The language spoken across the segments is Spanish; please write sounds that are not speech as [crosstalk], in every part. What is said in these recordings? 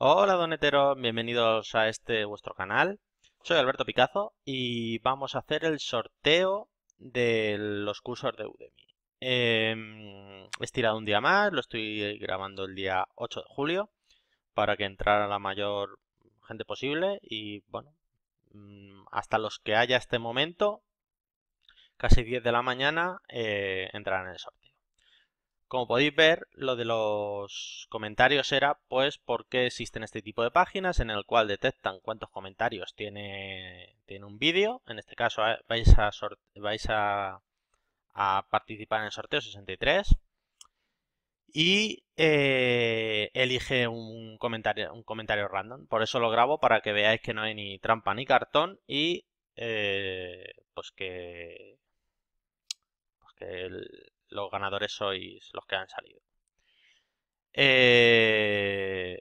Hola doneteros, bienvenidos a este vuestro canal. Soy Alberto Picazo y vamos a hacer el sorteo de los cursos de Udemy. Em, he estirado un día más, lo estoy grabando el día 8 de julio para que entrara la mayor gente posible y bueno, mm, hasta los que haya este momento, casi 10 de la mañana, eh, entrarán en el sorteo. Como podéis ver, lo de los comentarios era pues por qué existen este tipo de páginas en el cual detectan cuántos comentarios tiene, un vídeo. En este caso eh, vais, a, participar en el sorteo 63 y eh, elige un comentario, random. Por eso lo grabo para que veáis que no hay ni trampa ni cartón y eh, pues que que los ganadores sois los que han salido. Eh,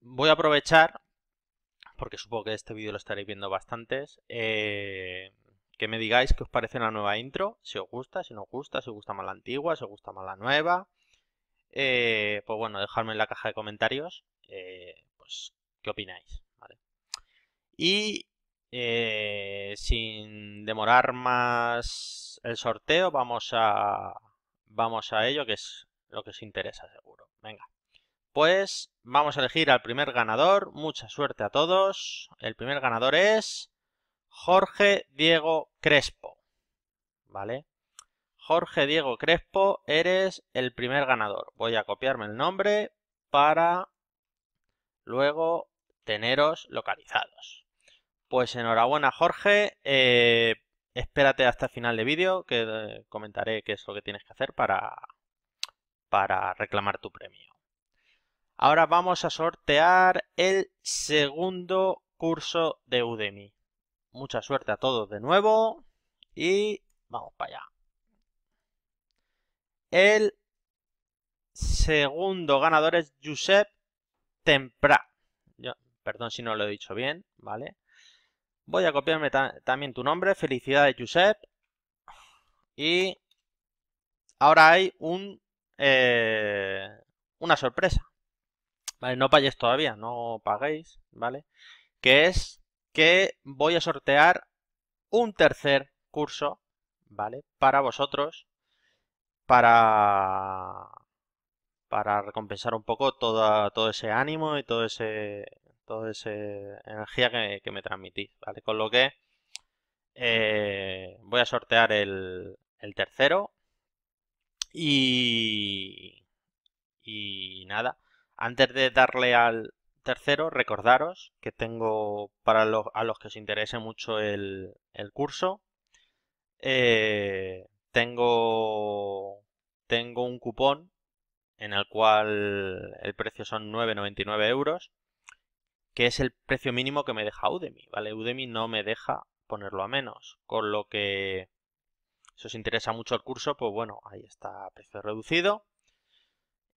voy a aprovechar, porque supongo que este vídeo lo estaréis viendo bastantes, eh, que me digáis qué os parece la nueva intro, si os gusta, si no os gusta, si os gusta más la antigua, si os gusta más la nueva. Eh, pues bueno, dejadme en la caja de comentarios, pues, qué opináis. Y eh, sin demorar más el sorteo, vamos a, vamos a ello, que es lo que os interesa seguro. Venga. Pues vamos a elegir al primer ganador. Mucha suerte a todos. El primer ganador es Jorge Diego Crespo. ¿Vale? Jorge Diego Crespo, eres el primer ganador. Voy a copiarme el nombre para luego teneros localizados. Pues enhorabuena, Jorge. Eh, espérate hasta el final de vídeo que eh, comentaré qué es lo que tienes que hacer para, para reclamar tu premio. Ahora vamos a sortear el segundo curso de Udemy. Mucha suerte a todos de nuevo y vamos para allá. El segundo ganador es Josep Tempra. perdón si no lo he dicho bien, ¿vale? Voy a copiarme también tu nombre. Felicidades, Giuseppe. Y ahora hay un eh, una sorpresa. Vale, no paguéis todavía, no paguéis, ¿vale? Que es que voy a sortear un tercer curso, ¿vale? Para vosotros, para, para recompensar un poco todo todo ese ánimo y todo ese, toda esa energía que, me transmitís, Con lo que eh, voy a sortear el, tercero y, nada, antes de darle al tercero, recordaros que tengo para los, a los que os interese mucho el, curso, eh, tengo, tengo un cupón en el cual el precio son 9,99 euros que es el precio mínimo que me deja Udemy, ¿vale? Udemy no me deja ponerlo a menos, con lo que si os interesa mucho el curso, pues bueno, ahí está precio reducido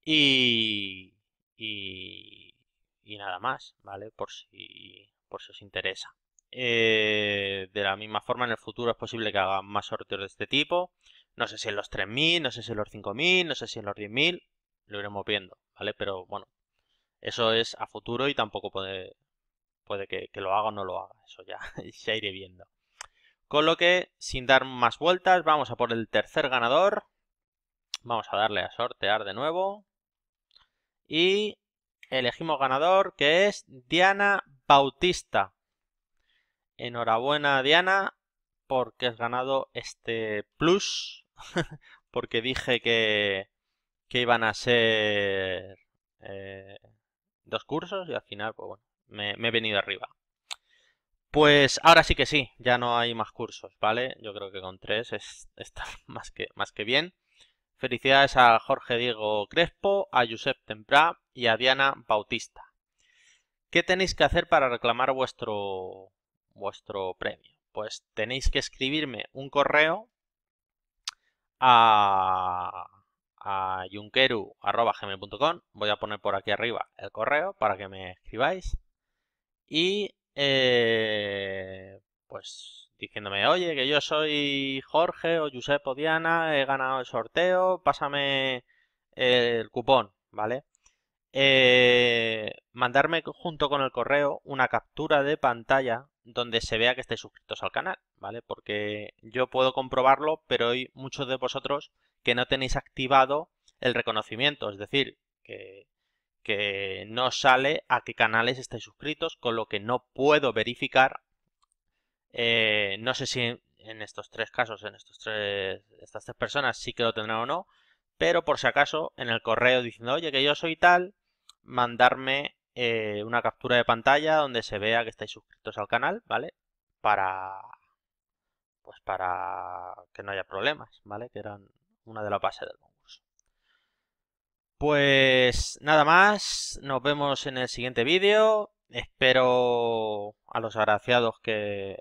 y, y, y, nada más, ¿vale? Por si, por si os interesa. Eh, de la misma forma, en el futuro es posible que haga más sorteos de este tipo. No sé si en los 3.000, no sé si en los 5.000, no sé si en los 10.000, lo iremos viendo, ¿vale? Pero bueno, eso es a futuro y tampoco puede, puede que, lo haga o no lo haga. Eso [laughs] ya, iré viendo. Con lo que, sin dar más vueltas, vamos a por el tercer ganador. Vamos a darle a sortear de nuevo. Y elegimos ganador, que es Diana Bautista. Enhorabuena, Diana, porque has ganado este plus. [laughs] porque dije que, que iban a ser eh, dos cursos y al final, pues bueno, me, he venido arriba. Pues ahora sí que sí, ya no hay más cursos, ¿vale? Yo creo que con tres es, [laughs] está más que, más que bien. Felicidades a Jorge Diego Crespo, a Josep Temprá y a Diana Bautista. ¿Qué tenéis que hacer para reclamar vuestro, vuestro premio? Pues tenéis que escribirme un correo a a yunkeru.gmail.com. Voy a poner por aquí arriba el correo para que me escribáis. Y eh, pues diciéndome, oye, que yo soy Jorge o Giuseppe o Diana, he ganado el sorteo, pásame el cupón, ¿vale? Eh, mandarme junto con el correo una captura de pantalla donde se vea que estáis suscritos al canal, ¿vale? Porque yo puedo comprobarlo, pero hay muchos de vosotros que no tenéis activado el reconocimiento, es decir, que, no sale a qué canales estáis suscritos, con lo que no puedo verificar, eh, no sé si en estos tres casos, en estos estas tres personas sí que lo tendrán o no, pero por si acaso en el correo diciendo, oye, que yo soy tal, mandarme eh, una captura de pantalla donde se vea que estáis suscritos al canal, ¿vale? Para, pues para que no haya problemas, ¿vale? Que eran una de las bases del concurso. Pues nada más, nos vemos en el siguiente vídeo. Espero a los agraciados que,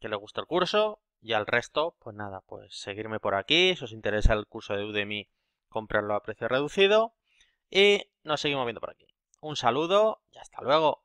que les guste el curso y al resto, pues nada, pues seguirme por aquí. Si os interesa el curso de Udemy, comprarlo a precio reducido. Y nos seguimos viendo por aquí. Un saludo y hasta luego.